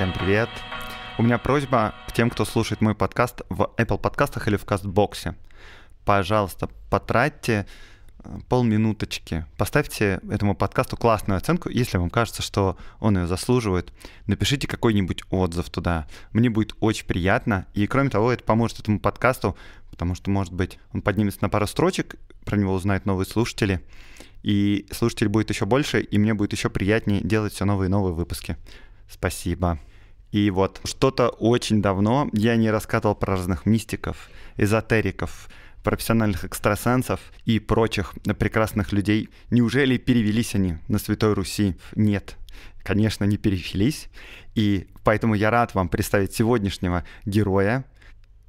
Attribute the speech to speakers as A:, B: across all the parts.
A: всем привет. У меня просьба к тем, кто слушает мой подкаст в Apple подкастах или в Кастбоксе. Пожалуйста, потратьте э, полминуточки. Поставьте этому подкасту классную оценку, если вам кажется, что он ее заслуживает. Напишите какой-нибудь отзыв туда. Мне будет очень приятно. И кроме того, это поможет этому подкасту, потому что, может быть, он поднимется на пару строчек, про него узнают новые слушатели. И слушателей будет еще больше, и мне будет еще приятнее делать все новые и новые выпуски. Спасибо. И вот что-то очень давно я не рассказывал про разных мистиков, эзотериков, профессиональных экстрасенсов и прочих прекрасных людей. Неужели перевелись они на Святой Руси? Нет, конечно, не перевелись. И поэтому я рад вам представить сегодняшнего героя,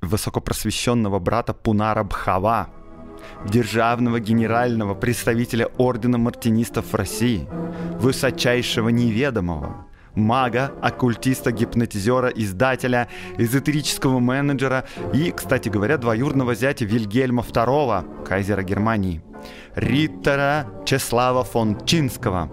A: высокопросвещенного брата Пунара Бхава, державного генерального представителя Ордена Мартинистов России, высочайшего неведомого – мага, оккультиста, гипнотизера, издателя, эзотерического менеджера и, кстати говоря, двоюродного зятя Вильгельма II, кайзера Германии, Риттера Чеслава фон Чинского.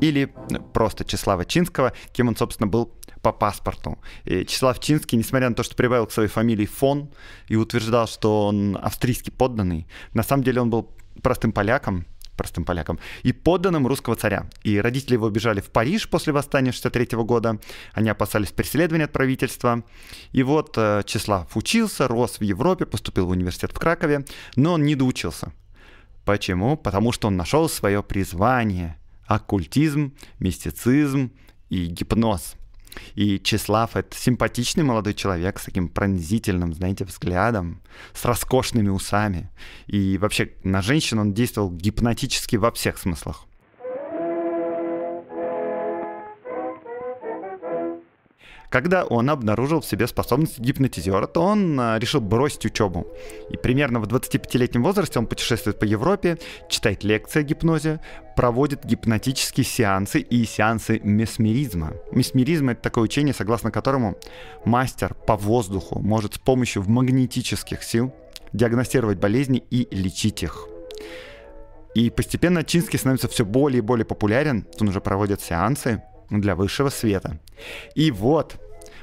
A: Или ну, просто Чеслава Чинского, кем он, собственно, был по паспорту. И Числав Чинский, несмотря на то, что прибавил к своей фамилии фон и утверждал, что он австрийский подданный, на самом деле он был простым поляком, простым полякам, и подданным русского царя. И родители его бежали в Париж после восстания 63 года. Они опасались преследования от правительства. И вот э, Числав учился, рос в Европе, поступил в университет в Кракове, но он не доучился. Почему? Потому что он нашел свое призвание – оккультизм, мистицизм и гипноз – и Числав — это симпатичный молодой человек с таким пронзительным, знаете, взглядом, с роскошными усами. И вообще на женщин он действовал гипнотически во всех смыслах. Когда он обнаружил в себе способность гипнотизера, то он э, решил бросить учебу. И примерно в 25-летнем возрасте он путешествует по Европе, читает лекции о гипнозе, проводит гипнотические сеансы и сеансы месмеризма. Месмеризм — это такое учение, согласно которому мастер по воздуху может с помощью магнетических сил диагностировать болезни и лечить их. И постепенно Чинский становится все более и более популярен. Он уже проводит сеансы, для высшего света. И вот,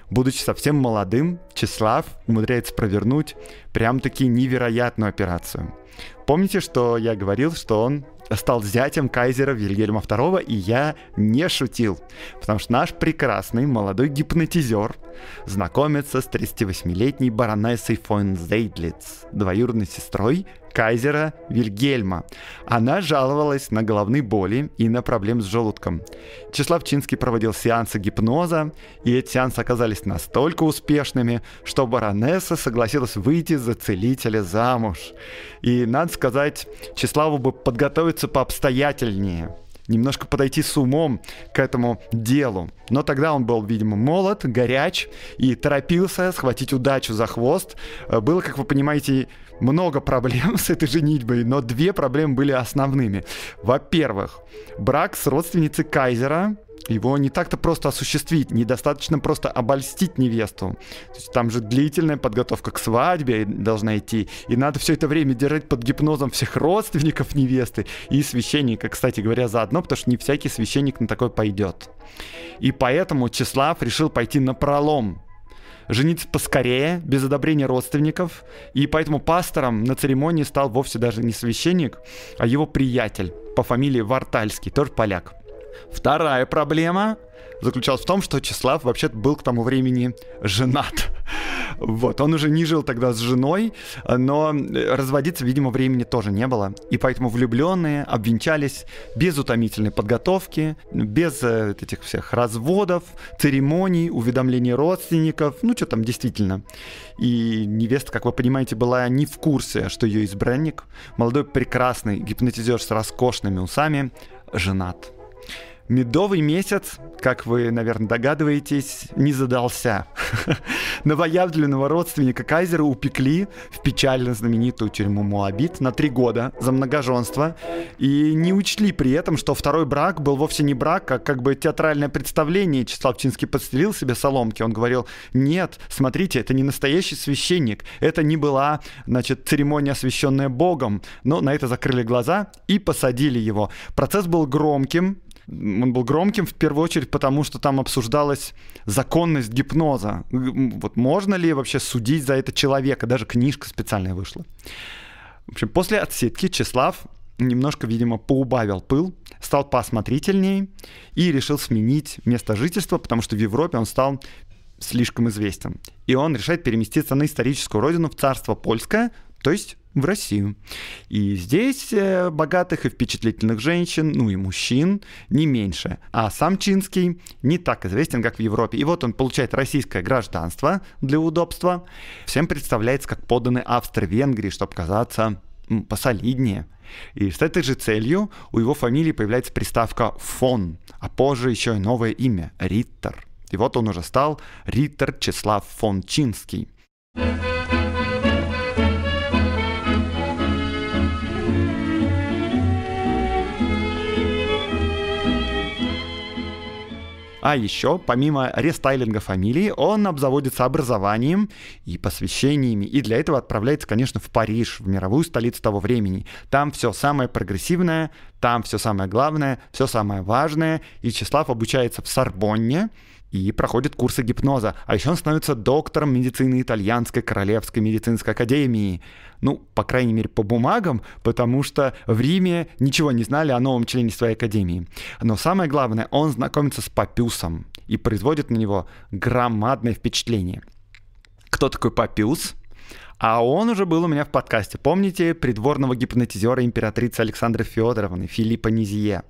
A: будучи совсем молодым, Числав умудряется провернуть прям-таки невероятную операцию. Помните, что я говорил, что он стал зятем кайзера Вильгельма II, и я не шутил, потому что наш прекрасный молодой гипнотизер знакомится с 38-летней баронессой фон Зейдлиц, двоюродной сестрой кайзера Вильгельма. Она жаловалась на головные боли и на проблемы с желудком. Чеславчинский проводил сеансы гипноза, и эти сеансы оказались настолько успешными, что баронесса согласилась выйти за целителя замуж. И, надо сказать, Чеславу бы подготовиться пообстоятельнее немножко подойти с умом к этому делу. Но тогда он был, видимо, молод, горяч и торопился схватить удачу за хвост. Было, как вы понимаете, много проблем с этой женитьбой, но две проблемы были основными. Во-первых, брак с родственницей Кайзера, его не так-то просто осуществить, недостаточно просто обольстить невесту. То есть там же длительная подготовка к свадьбе должна идти, и надо все это время держать под гипнозом всех родственников невесты и священника, кстати говоря, заодно, потому что не всякий священник на такой пойдет. И поэтому Числав решил пойти на пролом жениться поскорее, без одобрения родственников, и поэтому пастором на церемонии стал вовсе даже не священник, а его приятель по фамилии Вартальский, тоже поляк. Вторая проблема заключалась в том, что Числав вообще был к тому времени женат. Вот, он уже не жил тогда с женой, но разводиться, видимо, времени тоже не было. И поэтому влюбленные обвенчались без утомительной подготовки, без э, этих всех разводов, церемоний, уведомлений родственников, ну что там действительно. И невеста, как вы понимаете, была не в курсе, что ее избранник, молодой прекрасный гипнотизер с роскошными усами, женат. Медовый месяц, как вы, наверное, догадываетесь, не задался. Новоявленного родственника Кайзера упекли в печально знаменитую тюрьму Моабит на три года за многоженство и не учли при этом, что второй брак был вовсе не брак, а как бы театральное представление. Числав Чинский подстрелил себе соломки. Он говорил, нет, смотрите, это не настоящий священник, это не была, значит, церемония, освященная Богом. Но на это закрыли глаза и посадили его. Процесс был громким, он был громким в первую очередь, потому что там обсуждалась законность гипноза. Вот можно ли вообще судить за это человека? Даже книжка специальная вышла. В общем, после отсидки Числав немножко, видимо, поубавил пыл, стал поосмотрительнее и решил сменить место жительства, потому что в Европе он стал слишком известен. И он решает переместиться на историческую родину в царство польское, то есть в Россию. И здесь э, богатых и впечатлительных женщин, ну и мужчин, не меньше. А сам Чинский не так известен, как в Европе. И вот он получает российское гражданство для удобства. Всем представляется, как поданы Австро-Венгрии, чтобы казаться посолиднее. И с этой же целью у его фамилии появляется приставка «фон», а позже еще и новое имя – Риттер. И вот он уже стал Риттер Числав фон Чинский. А еще, помимо рестайлинга фамилии, он обзаводится образованием и посвящениями, и для этого отправляется, конечно, в Париж, в мировую столицу того времени. Там все самое прогрессивное, там все самое главное, все самое важное, и Числав обучается в Сорбонне, и проходит курсы гипноза. А еще он становится доктором медицины Итальянской Королевской медицинской академии. Ну, по крайней мере, по бумагам, потому что в Риме ничего не знали о новом члене своей академии. Но самое главное, он знакомится с Папиусом и производит на него громадное впечатление. Кто такой Папиус? А он уже был у меня в подкасте. Помните придворного гипнотизера императрицы Александры Федоровны Филиппа Низье?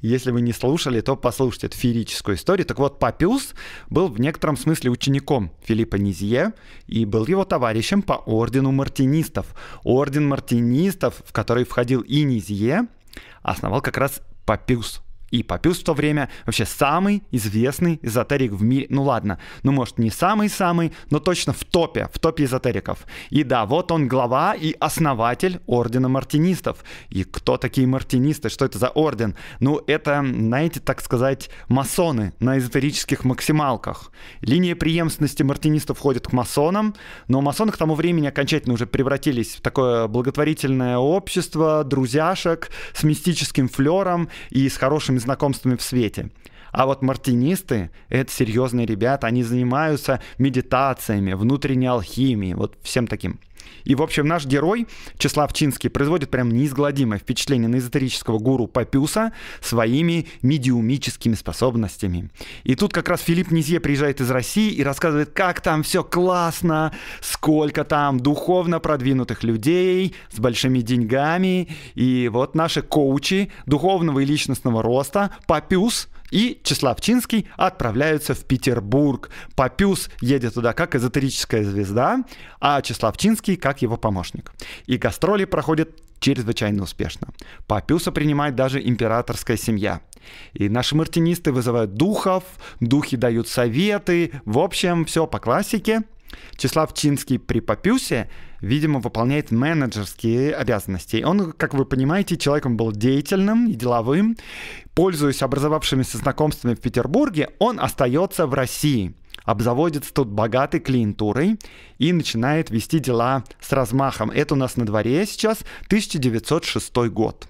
A: Если вы не слушали, то послушайте эту феерическую историю. Так вот, Папиус был в некотором смысле учеником Филиппа Низье и был его товарищем по ордену мартинистов. Орден мартинистов, в который входил и Низье, основал как раз Папиус и Папиус в то время вообще самый известный эзотерик в мире. Ну ладно, ну может не самый-самый, но точно в топе, в топе эзотериков. И да, вот он глава и основатель Ордена Мартинистов. И кто такие мартинисты? Что это за орден? Ну это, знаете, так сказать, масоны на эзотерических максималках. Линия преемственности мартинистов входит к масонам, но масоны к тому времени окончательно уже превратились в такое благотворительное общество, друзьяшек с мистическим флером и с хорошими лучшими знакомствами в свете. А вот мартинисты — это серьезные ребята, они занимаются медитациями, внутренней алхимией, вот всем таким. И, в общем, наш герой, Числав Чинский, производит прям неизгладимое впечатление на эзотерического гуру Папюса своими медиумическими способностями. И тут как раз Филипп Низье приезжает из России и рассказывает, как там все классно, сколько там духовно продвинутых людей с большими деньгами. И вот наши коучи духовного и личностного роста, Папюс – и Чеславчинский отправляются в Петербург. Папюс едет туда как эзотерическая звезда, а Чеславчинский как его помощник. И гастроли проходят чрезвычайно успешно. Папюса принимает даже императорская семья. И наши мартинисты вызывают духов, духи дают советы. В общем, все по классике – Числав Чинский при Папюсе, видимо, выполняет менеджерские обязанности. Он, как вы понимаете, человеком был деятельным и деловым. Пользуясь образовавшимися знакомствами в Петербурге, он остается в России обзаводится тут богатой клиентурой и начинает вести дела с размахом. Это у нас на дворе сейчас 1906 год.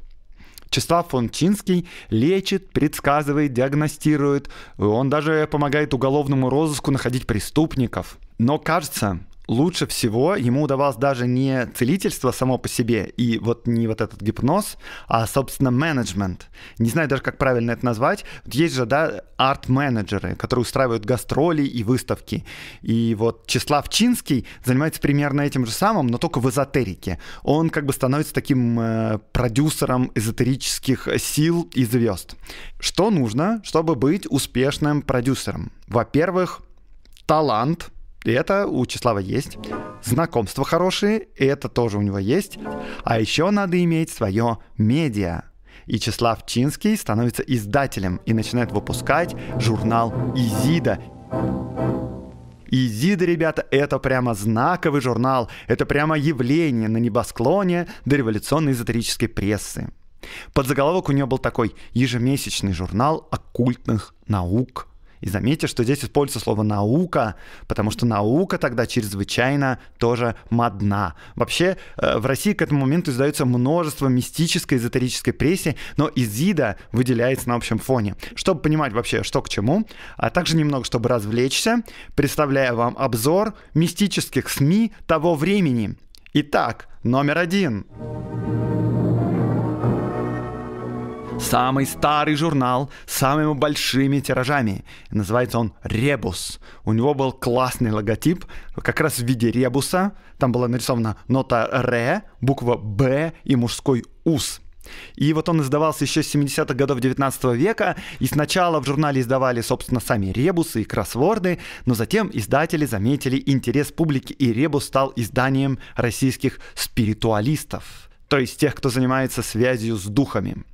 A: Числав Фончинский лечит, предсказывает, диагностирует. Он даже помогает уголовному розыску находить преступников – но кажется, лучше всего ему удавалось даже не целительство само по себе и вот не вот этот гипноз, а, собственно, менеджмент. Не знаю даже, как правильно это назвать. Есть же, да, арт-менеджеры, которые устраивают гастроли и выставки. И вот Числав Чинский занимается примерно этим же самым, но только в эзотерике. Он как бы становится таким э, продюсером эзотерических сил и звезд. Что нужно, чтобы быть успешным продюсером? Во-первых, талант — и это у Числава есть. Знакомства хорошие, и это тоже у него есть. А еще надо иметь свое медиа. И Числав Чинский становится издателем и начинает выпускать журнал «Изида». «Изида», ребята, это прямо знаковый журнал, это прямо явление на небосклоне дореволюционной эзотерической прессы. Под заголовок у нее был такой ежемесячный журнал оккультных наук – и заметьте, что здесь используется слово «наука», потому что наука тогда чрезвычайно тоже модна. Вообще, э, в России к этому моменту издается множество мистической, эзотерической прессы, но Изида выделяется на общем фоне. Чтобы понимать вообще, что к чему, а также немного, чтобы развлечься, представляю вам обзор мистических СМИ того времени. Итак, номер один. Самый старый журнал с самыми большими тиражами. Называется он «Ребус». У него был классный логотип, как раз в виде ребуса. Там была нарисована нота ре, буква «Б» и мужской «Ус». И вот он издавался еще с 70-х годов 19 века, и сначала в журнале издавали, собственно, сами ребусы и кроссворды, но затем издатели заметили интерес публики, и ребус стал изданием российских спиритуалистов, то есть тех, кто занимается связью с духами.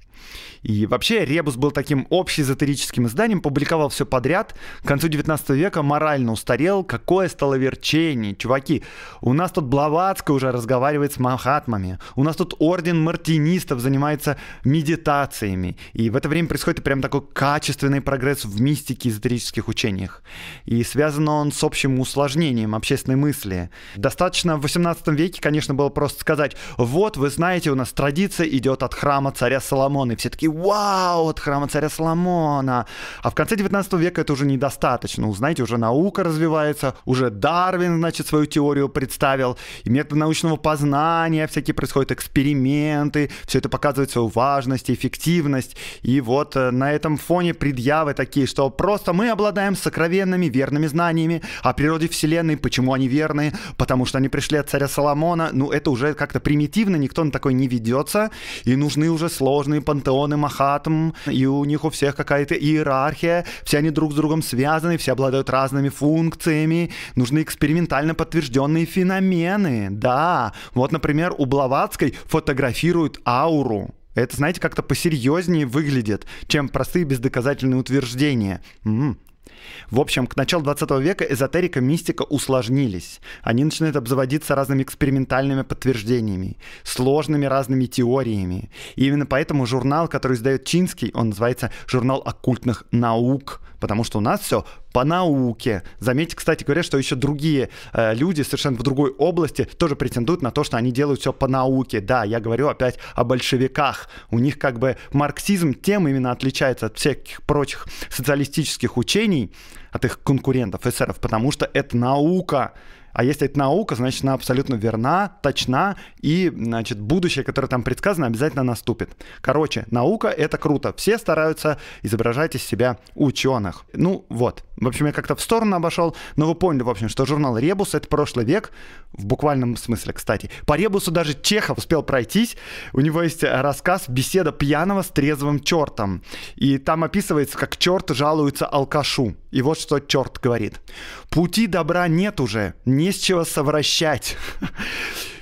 A: И вообще «Ребус» был таким общеэзотерическим изданием, публиковал все подряд. К концу 19 века морально устарел. Какое стало верчение, чуваки. У нас тут Блаватская уже разговаривает с Махатмами. У нас тут орден мартинистов занимается медитациями. И в это время происходит прям такой качественный прогресс в мистике эзотерических учениях. И связан он с общим усложнением общественной мысли. Достаточно в 18 веке, конечно, было просто сказать, вот, вы знаете, у нас традиция идет от храма царя Соломона, и все такие «Вау, от храма царя Соломона!» А в конце 19 века это уже недостаточно. Узнаете, уже наука развивается, уже Дарвин, значит, свою теорию представил, и методы научного познания, всякие происходят эксперименты, все это показывает свою важность, эффективность. И вот э, на этом фоне предъявы такие, что просто мы обладаем сокровенными верными знаниями о природе Вселенной, почему они верные потому что они пришли от царя Соломона. Ну, это уже как-то примитивно, никто на такой не ведется, и нужны уже сложные пан пантеоны Махатм, и у них у всех какая-то иерархия, все они друг с другом связаны, все обладают разными функциями, нужны экспериментально подтвержденные феномены, да. Вот, например, у Блаватской фотографируют ауру, это, знаете, как-то посерьезнее выглядит, чем простые бездоказательные утверждения. М-м. В общем, к началу 20 века эзотерика, мистика усложнились. Они начинают обзаводиться разными экспериментальными подтверждениями, сложными разными теориями. И именно поэтому журнал, который издает Чинский, он называется «Журнал оккультных наук», потому что у нас все по науке. Заметьте, кстати говоря, что еще другие э, люди совершенно в другой области тоже претендуют на то, что они делают все по науке. Да, я говорю опять о большевиках. У них как бы марксизм тем именно отличается от всяких прочих социалистических учений, от их конкурентов, эсеров, потому что это наука. А если это наука, значит, она абсолютно верна, точна, и, значит, будущее, которое там предсказано, обязательно наступит. Короче, наука — это круто. Все стараются изображать из себя ученых. Ну, вот. В общем, я как-то в сторону обошел, но вы поняли, в общем, что журнал «Ребус» — это прошлый век, в буквальном смысле, кстати. По «Ребусу» даже Чехов успел пройтись. У него есть рассказ «Беседа пьяного с трезвым чертом». И там описывается, как черт жалуется алкашу. И вот что черт говорит. «Пути добра нет уже, не с чего совращать.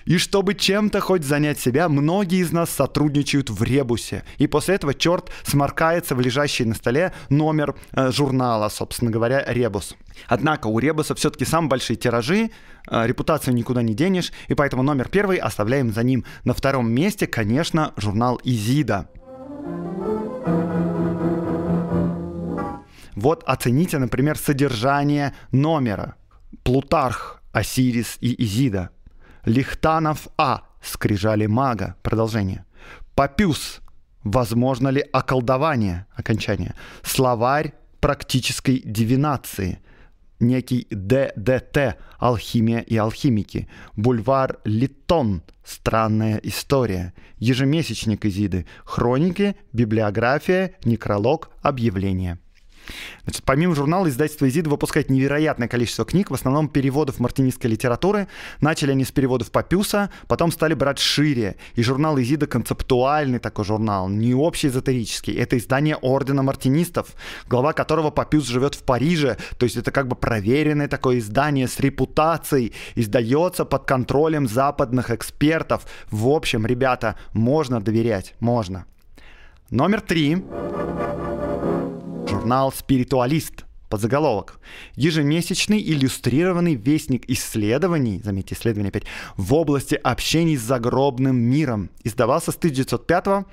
A: И чтобы чем-то хоть занять себя, многие из нас сотрудничают в ребусе. И после этого черт сморкается в лежащий на столе номер э, журнала, собственно говоря, ребус. Однако у ребуса все-таки самые большие тиражи, э, репутацию никуда не денешь, и поэтому номер первый оставляем за ним. На втором месте, конечно, журнал Изида. Вот оцените, например, содержание номера. Плутарх Осирис и Изида. Лихтанов А. Скрижали мага. Продолжение. Папюс. Возможно ли околдование? Окончание. Словарь практической дивинации. Некий ДДТ. Алхимия и алхимики. Бульвар Литон. Странная история. Ежемесячник Изиды. Хроники, библиография, некролог, объявление. Значит, помимо журнала, издательство «Изида» выпускает невероятное количество книг, в основном переводов мартинистской литературы. Начали они с переводов Папюса, потом стали брать шире. И журнал «Изида» концептуальный такой журнал, не общий эзотерический. Это издание Ордена Мартинистов, глава которого Папюс живет в Париже. То есть это как бы проверенное такое издание с репутацией, издается под контролем западных экспертов. В общем, ребята, можно доверять, можно. Номер три журнал «Спиритуалист» под заголовок Ежемесячный иллюстрированный вестник исследований, заметьте, исследование опять, в области общений с загробным миром. Издавался с 1905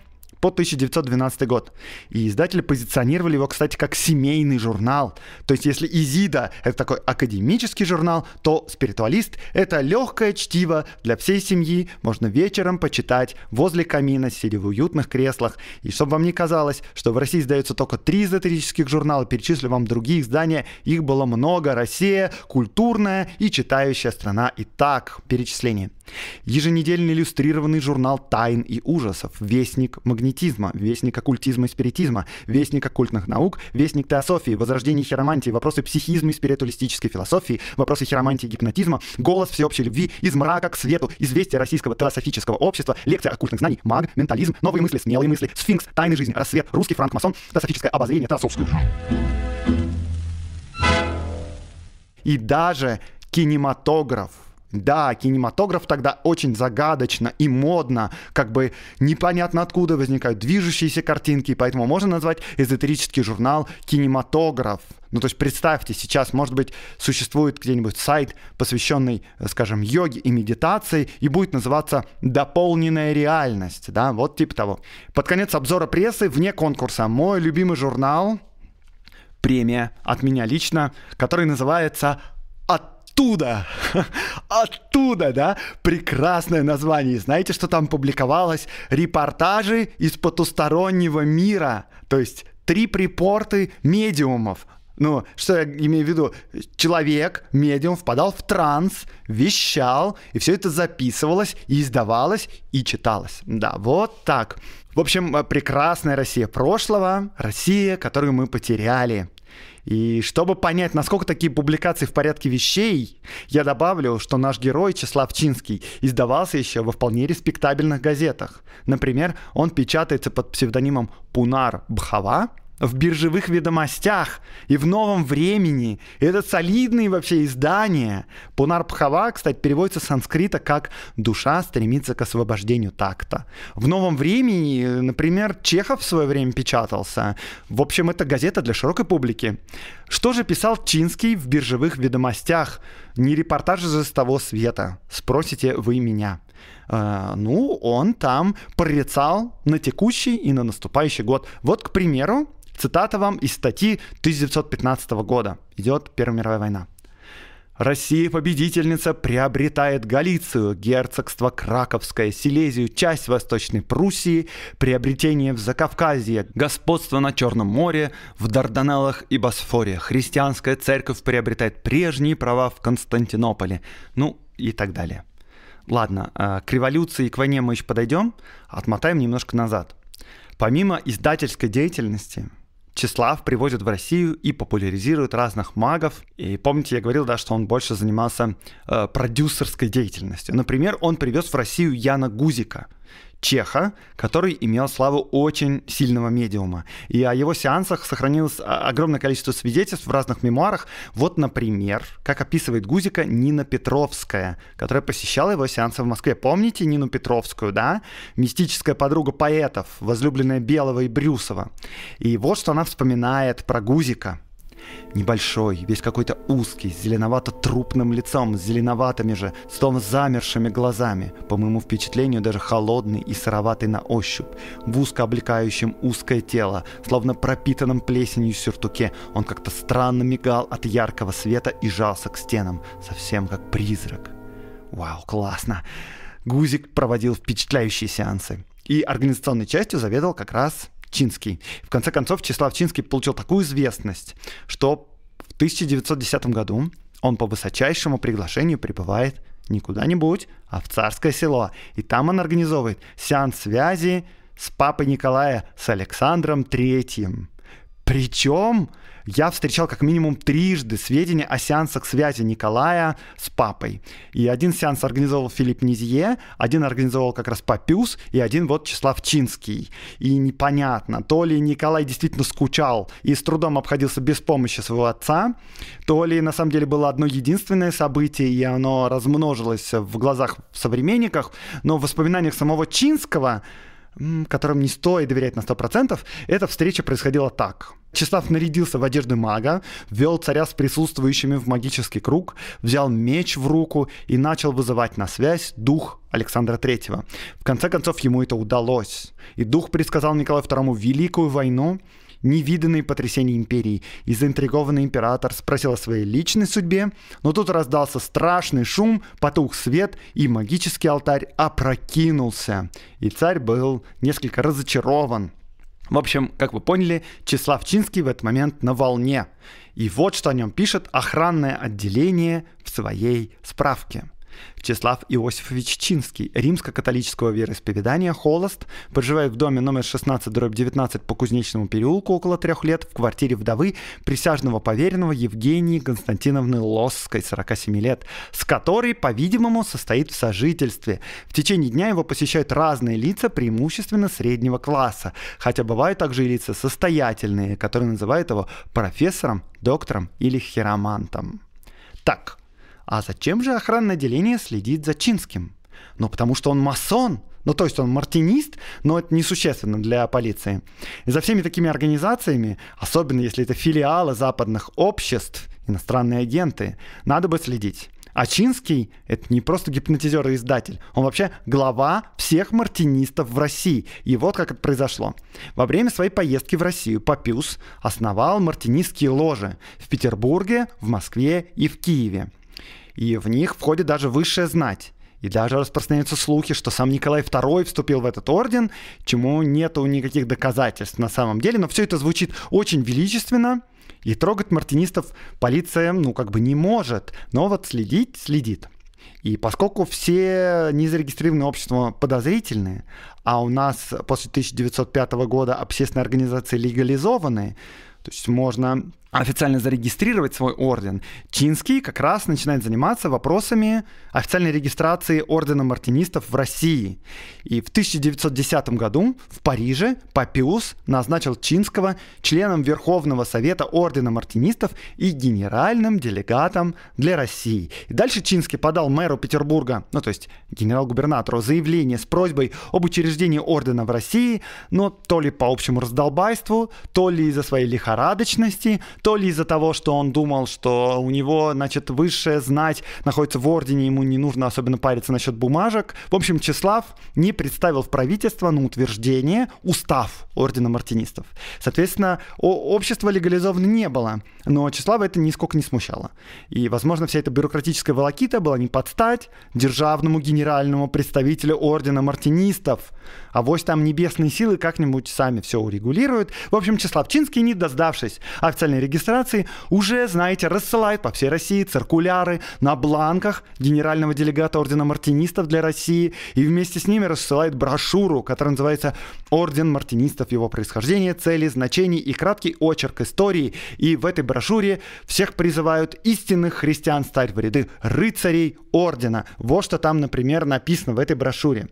A: по 1912 год. И издатели позиционировали его, кстати, как семейный журнал. То есть если «Изида» — это такой академический журнал, то «Спиритуалист» — это легкое чтиво для всей семьи. Можно вечером почитать возле камина, сидя в уютных креслах. И чтобы вам не казалось, что в России издаются только три эзотерических журнала, перечислю вам другие издания. Их было много. «Россия», «Культурная» и «Читающая страна». Итак, перечисление. Еженедельный иллюстрированный журнал «Тайн и ужасов», «Вестник», «Магнитный магнетизма, вестник оккультизма и спиритизма, вестник оккультных наук, вестник теософии, возрождение хиромантии, вопросы психизма и спиритуалистической философии, вопросы хиромантии и гипнотизма, голос всеобщей любви, из мрака к свету, известие российского теософического общества, лекция оккультных знаний, маг, ментализм, новые мысли, смелые мысли, сфинкс, тайны жизни, рассвет, русский франкмасон, теософическое обозрение, теософское. И даже кинематограф – да, кинематограф тогда очень загадочно и модно, как бы непонятно откуда возникают движущиеся картинки, поэтому можно назвать эзотерический журнал «Кинематограф». Ну, то есть представьте, сейчас, может быть, существует где-нибудь сайт, посвященный, э, скажем, йоге и медитации, и будет называться «Дополненная реальность», да, вот типа того. Под конец обзора прессы, вне конкурса, мой любимый журнал, премия от меня лично, который называется «От оттуда, оттуда, да, прекрасное название. Знаете, что там публиковалось? Репортажи из потустороннего мира, то есть три припорты медиумов. Ну, что я имею в виду? Человек, медиум, впадал в транс, вещал, и все это записывалось, издавалось, и читалось. Да, вот так. В общем, э, прекрасная Россия прошлого, Россия, которую мы потеряли. И чтобы понять, насколько такие публикации в порядке вещей, я добавлю, что наш герой Числав Чинский издавался еще во вполне респектабельных газетах. Например, он печатается под псевдонимом Пунар Бхава, в биржевых ведомостях и в новом времени. И это солидные вообще издания. Пунарпхава, кстати, переводится с санскрита как «душа стремится к освобождению такта». В новом времени, например, Чехов в свое время печатался. В общем, это газета для широкой публики. Что же писал Чинский в биржевых ведомостях? Не репортажи же с того света, спросите вы меня. Э, ну, он там прорицал на текущий и на наступающий год. Вот, к примеру, Цитата вам из статьи 1915 года. Идет Первая мировая война. Россия-победительница приобретает Галицию, герцогство Краковское, Силезию, часть Восточной Пруссии, приобретение в Закавказье, господство на Черном море, в Дарданеллах и Босфоре. Христианская церковь приобретает прежние права в Константинополе. Ну и так далее. Ладно, э, к революции и к войне мы еще подойдем, отмотаем немножко назад. Помимо издательской деятельности, Числав привозит в Россию и популяризирует разных магов. И помните, я говорил, да, что он больше занимался э, продюсерской деятельностью. Например, он привез в Россию Яна Гузика, чеха, который имел славу очень сильного медиума. И о его сеансах сохранилось огромное количество свидетельств в разных мемуарах. Вот, например, как описывает Гузика Нина Петровская, которая посещала его сеансы в Москве. Помните Нину Петровскую, да? Мистическая подруга поэтов, возлюбленная Белого и Брюсова. И вот что она вспоминает про Гузика – Небольшой, весь какой-то узкий, с зеленовато-трупным лицом, с зеленоватыми же, с словно замершими глазами, по моему впечатлению даже холодный и сыроватый на ощупь, в узко облекающем узкое тело, словно пропитанном плесенью сюртуке, он как-то странно мигал от яркого света и жался к стенам, совсем как призрак. Вау, классно! Гузик проводил впечатляющие сеансы. И организационной частью заведовал как раз Чинский. В конце концов, Числав Чинский получил такую известность, что в 1910 году он по высочайшему приглашению прибывает не куда-нибудь, а в Царское село. И там он организовывает сеанс связи с папой Николая, с Александром Третьим. Причем я встречал как минимум трижды сведения о сеансах связи Николая с папой. И один сеанс организовал Филипп Низье, один организовал как раз Папюс, и один вот Числав Чинский. И непонятно, то ли Николай действительно скучал и с трудом обходился без помощи своего отца, то ли на самом деле было одно единственное событие, и оно размножилось в глазах современников. но в воспоминаниях самого Чинского которым не стоит доверять на 100%, эта встреча происходила так. Чеслав нарядился в одежду мага, ввел царя с присутствующими в магический круг, взял меч в руку и начал вызывать на связь дух Александра III. В конце концов, ему это удалось. И дух предсказал Николаю II Великую войну, невиданные потрясения империи. И заинтригованный император спросил о своей личной судьбе, но тут раздался страшный шум, потух свет, и магический алтарь опрокинулся. И царь был несколько разочарован. В общем, как вы поняли, Числав Чинский в этот момент на волне. И вот что о нем пишет охранное отделение в своей справке – Вячеслав Иосифович Чинский, римско-католического вероисповедания, холост, проживает в доме номер 16, дробь 19 по Кузнечному переулку около трех лет в квартире вдовы присяжного поверенного Евгении Константиновны Лосской, 47 лет, с которой, по-видимому, состоит в сожительстве. В течение дня его посещают разные лица, преимущественно среднего класса, хотя бывают также и лица состоятельные, которые называют его профессором, доктором или хиромантом. Так, а зачем же охранное отделение следит за Чинским? Ну, потому что он масон. Ну, то есть он мартинист, но это несущественно для полиции. И за всеми такими организациями, особенно если это филиалы западных обществ, иностранные агенты, надо бы следить. А Чинский — это не просто гипнотизер и издатель, он вообще глава всех мартинистов в России. И вот как это произошло. Во время своей поездки в Россию Папюс основал мартинистские ложи в Петербурге, в Москве и в Киеве — и в них входит даже высшая знать. И даже распространяются слухи, что сам Николай II вступил в этот орден, чему нету никаких доказательств на самом деле. Но все это звучит очень величественно, и трогать мартинистов полиция, ну, как бы не может. Но вот следить следит. И поскольку все незарегистрированные общества подозрительные, а у нас после 1905 года общественные организации легализованы, то есть можно официально зарегистрировать свой орден, Чинский как раз начинает заниматься вопросами официальной регистрации ордена мартинистов в России. И в 1910 году в Париже Папиус назначил Чинского членом Верховного Совета Ордена Мартинистов и генеральным делегатом для России. И дальше Чинский подал мэру Петербурга, ну то есть генерал-губернатору, заявление с просьбой об учреждении ордена в России, но то ли по общему раздолбайству, то ли из-за своей лихорадочности, то ли из-за того, что он думал, что у него, значит, высшая знать находится в ордене, ему не нужно особенно париться насчет бумажек. В общем, Числав не представил в правительство на утверждение устав ордена мартинистов. Соответственно, общество легализовано не было, но Числава это нисколько не смущало. И, возможно, вся эта бюрократическая волокита была не под стать державному генеральному представителю ордена мартинистов. А вось там небесные силы как-нибудь сами все урегулируют. В общем, Числав Чинский, не доздавшись официальной регистрации уже, знаете, рассылают по всей России циркуляры на бланках генерального делегата Ордена Мартинистов для России и вместе с ними рассылают брошюру, которая называется «Орден Мартинистов. Его происхождение, цели, значения и краткий очерк истории». И в этой брошюре всех призывают истинных христиан стать в ряды рыцарей ордена. Вот что там, например, написано в этой брошюре.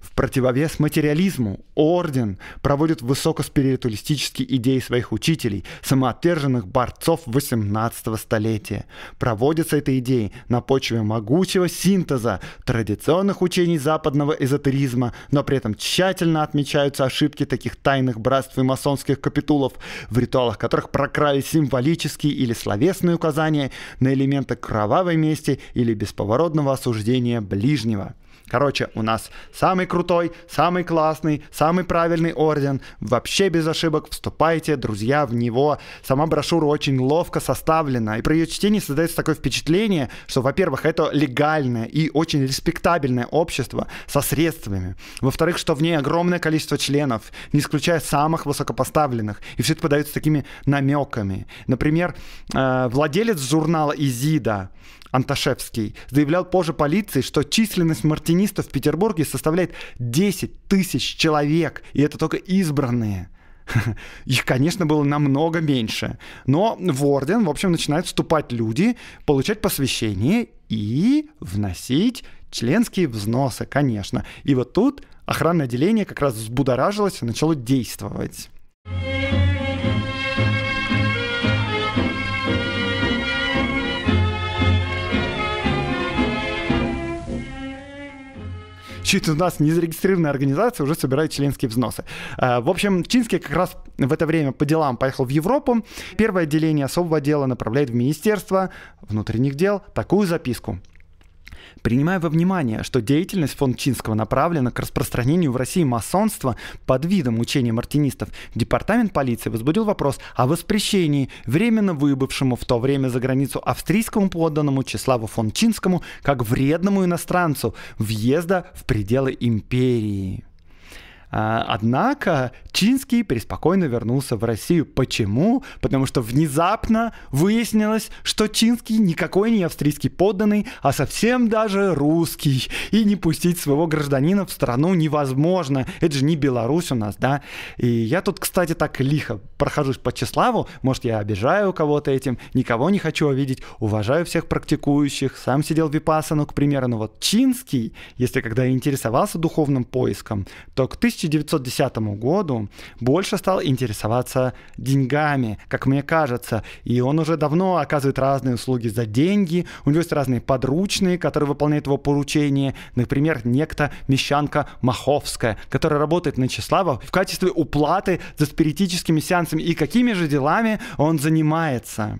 A: В противовес материализму орден проводит высокоспиритуалистические идеи своих учителей, самоотверженных борцов 18 столетия. Проводятся этой идеей на почве могучего синтеза традиционных учений западного эзотеризма, но при этом тщательно отмечаются ошибки таких тайных братств и масонских капитулов, в ритуалах которых прокрались символические или словесные указания на элементы кровавой мести или бесповоротности бесповоротного осуждения ближнего. Короче, у нас самый крутой, самый классный, самый правильный орден. Вообще без ошибок вступайте, друзья, в него. Сама брошюра очень ловко составлена. И при ее чтении создается такое впечатление, что, во-первых, это легальное и очень респектабельное общество со средствами. Во-вторых, что в ней огромное количество членов, не исключая самых высокопоставленных. И все это подается такими намеками. Например, э, владелец журнала «Изида», Анташевский, заявлял позже полиции, что численность мартинистов в Петербурге составляет 10 тысяч человек, и это только избранные. Их, конечно, было намного меньше. Но в орден, в общем, начинают вступать люди, получать посвящение и вносить членские взносы, конечно. И вот тут охранное отделение как раз взбудоражилось и начало действовать. чуть у нас незарегистрированная организация уже собирает членские взносы. Э, в общем, Чинский как раз в это время по делам поехал в Европу. Первое отделение особого дела направляет в Министерство внутренних дел такую записку. Принимая во внимание, что деятельность фонд Чинского направлена к распространению в России масонства под видом учения мартинистов, департамент полиции возбудил вопрос о воспрещении временно выбывшему в то время за границу австрийскому подданному Числаву фон Чинскому как вредному иностранцу въезда в пределы империи. А, однако Чинский преспокойно вернулся в Россию. Почему? Потому что внезапно выяснилось, что Чинский никакой не австрийский подданный, а совсем даже русский. И не пустить своего гражданина в страну невозможно. Это же не Беларусь у нас, да? И я тут, кстати, так лихо прохожусь по Чеславу. Может, я обижаю кого-то этим, никого не хочу увидеть. уважаю всех практикующих, сам сидел в Випасану, к примеру. Но вот Чинский, если когда я интересовался духовным поиском, то к 1000 1910 году больше стал интересоваться деньгами, как мне кажется, и он уже давно оказывает разные услуги за деньги, у него есть разные подручные, которые выполняют его поручения, например, некто Мещанка Маховская, которая работает на Числава в качестве уплаты за спиритическими сеансами, и какими же делами он занимается.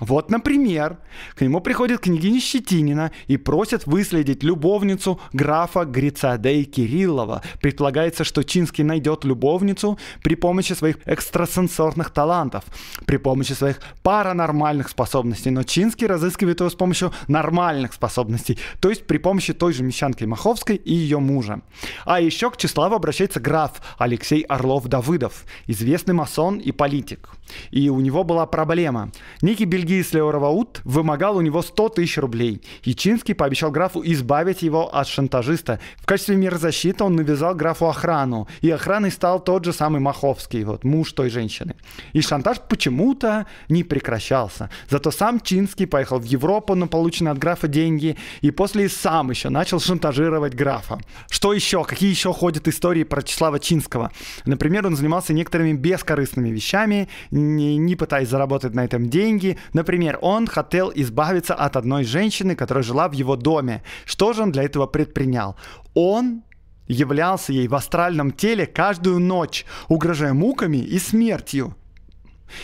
A: Вот, например, к нему приходит княгиня Щетинина и просит выследить любовницу графа Грицадеи Кириллова. Предполагается, что Чинский найдет любовницу при помощи своих экстрасенсорных талантов, при помощи своих паранормальных способностей. Но Чинский разыскивает его с помощью нормальных способностей, то есть при помощи той же Мещанки Маховской и ее мужа. А еще к Числаву обращается граф Алексей Орлов-Давыдов, известный масон и политик. И у него была проблема. Некий бельгийский Бельгиец Леороваут вымогал у него 100 тысяч рублей. Ячинский пообещал графу избавить его от шантажиста. В качестве меры защиты он навязал графу охрану. И охраной стал тот же самый Маховский, вот муж той женщины. И шантаж почему-то не прекращался. Зато сам Чинский поехал в Европу на полученные от графа деньги и после и сам еще начал шантажировать графа. Что еще? Какие еще ходят истории про Числава Чинского? Например, он занимался некоторыми бескорыстными вещами, не, не пытаясь заработать на этом деньги, Например, он хотел избавиться от одной женщины, которая жила в его доме. Что же он для этого предпринял? Он являлся ей в астральном теле каждую ночь, угрожая муками и смертью.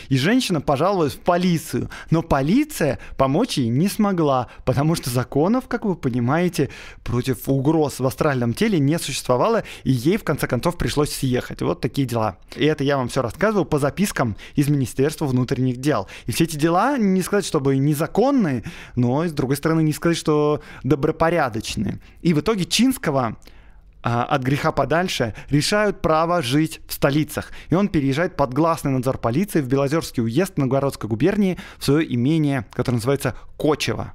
A: И женщина пожаловалась в полицию, но полиция помочь ей не смогла, потому что законов, как вы понимаете, против угроз в астральном теле не существовало, и ей в конце концов пришлось съехать. Вот такие дела. И это я вам все рассказывал по запискам из Министерства внутренних дел. И все эти дела, не сказать, чтобы незаконные, но, с другой стороны, не сказать, что добропорядочные. И в итоге Чинского а, от греха подальше, решают право жить в столицах. И он переезжает под гласный надзор полиции в Белозерский уезд Новгородской губернии в свое имение, которое называется Кочево.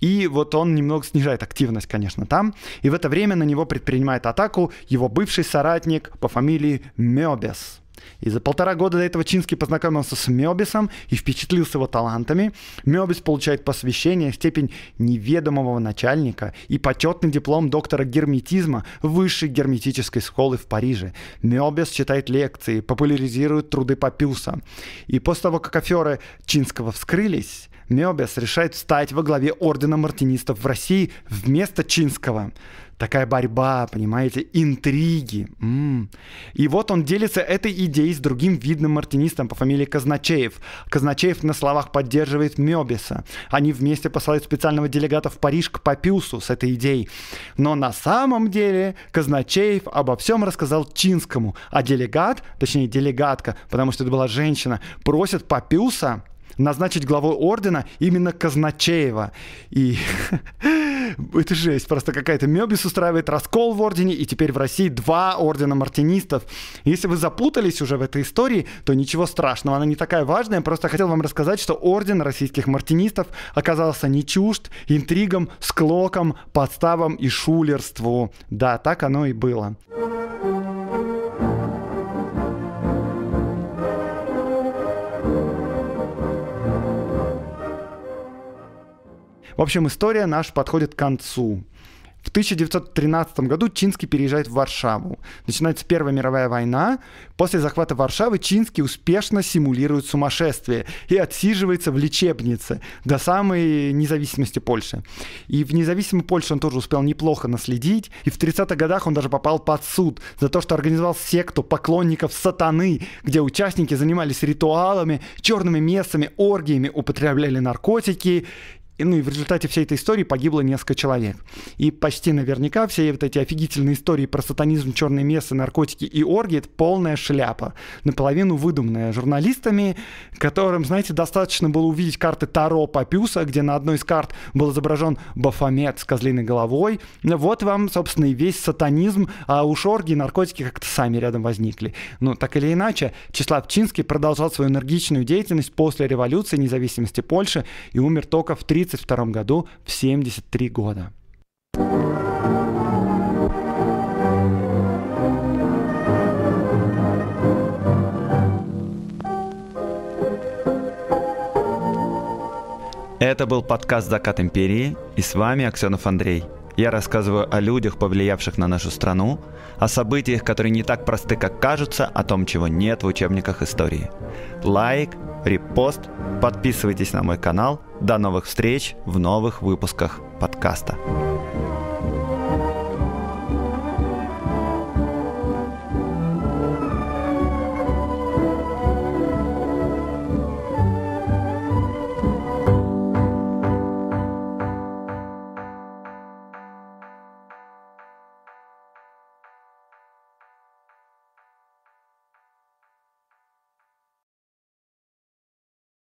A: И вот он немного снижает активность, конечно, там. И в это время на него предпринимает атаку его бывший соратник по фамилии Мёбес. И за полтора года до этого Чинский познакомился с Мёбисом и впечатлился его талантами. Мёбис получает посвящение, степень неведомого начальника и почетный диплом доктора герметизма высшей герметической школы в Париже. Мёбис читает лекции, популяризирует труды Папюса. И после того, как аферы Чинского вскрылись, Мебиас решает встать во главе Ордена Мартинистов в России вместо Чинского. Такая борьба, понимаете, интриги. М-м. И вот он делится этой идеей с другим видным мартинистом по фамилии Казначеев. Казначеев на словах поддерживает Мёбиса. Они вместе посылают специального делегата в Париж к Папиусу с этой идеей. Но на самом деле Казначеев обо всем рассказал Чинскому, а делегат, точнее делегатка, потому что это была женщина, просит Папиуса назначить главой ордена именно Казначеева. И это жесть, просто какая-то Мебис устраивает раскол в ордене, и теперь в России два ордена мартинистов. Если вы запутались уже в этой истории, то ничего страшного, она не такая важная, просто хотел вам рассказать, что орден российских мартинистов оказался не чужд интригам, склокам, подставам и шулерству. Да, так оно и было. Было. В общем, история наша подходит к концу. В 1913 году Чинский переезжает в Варшаву. Начинается Первая мировая война. После захвата Варшавы Чинский успешно симулирует сумасшествие и отсиживается в лечебнице до самой независимости Польши. И в независимой Польше он тоже успел неплохо наследить. И в 30-х годах он даже попал под суд за то, что организовал секту поклонников сатаны, где участники занимались ритуалами, черными местами, оргиями, употребляли наркотики и, ну и в результате всей этой истории погибло несколько человек. И почти наверняка все вот эти офигительные истории про сатанизм, черные мессы, наркотики и оргии — это полная шляпа, наполовину выдуманная журналистами, которым, знаете, достаточно было увидеть карты Таро Папюса, где на одной из карт был изображен Бафомет с козлиной головой. Вот вам, собственно, и весь сатанизм, а уж оргии и наркотики как-то сами рядом возникли. Ну, так или иначе, Числав Чинский продолжал свою энергичную деятельность после революции независимости Польши и умер только в 30 1932 году в 73 года. Это был подкаст «Закат империи» и с вами Аксенов Андрей. Я рассказываю о людях, повлиявших на нашу страну, о событиях, которые не так просты, как кажутся, о том, чего нет в учебниках истории. Лайк, репост, подписывайтесь на мой канал – до новых встреч в новых выпусках подкаста.